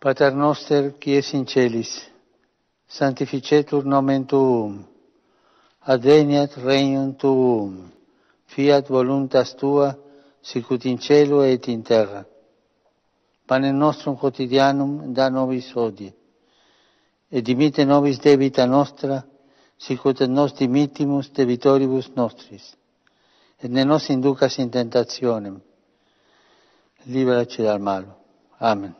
Pater noster qui es in celis, sanctificetur nomen tuum, adveniat regnum tuum, fiat voluntas tua, sicut in celo et in terra. Pane nostrum quotidianum da nobis odie, et dimite nobis debita nostra, sicut et nos dimitimus debitoribus nostris, et ne nos inducas in tentationem, liberaci dal malo. Amen.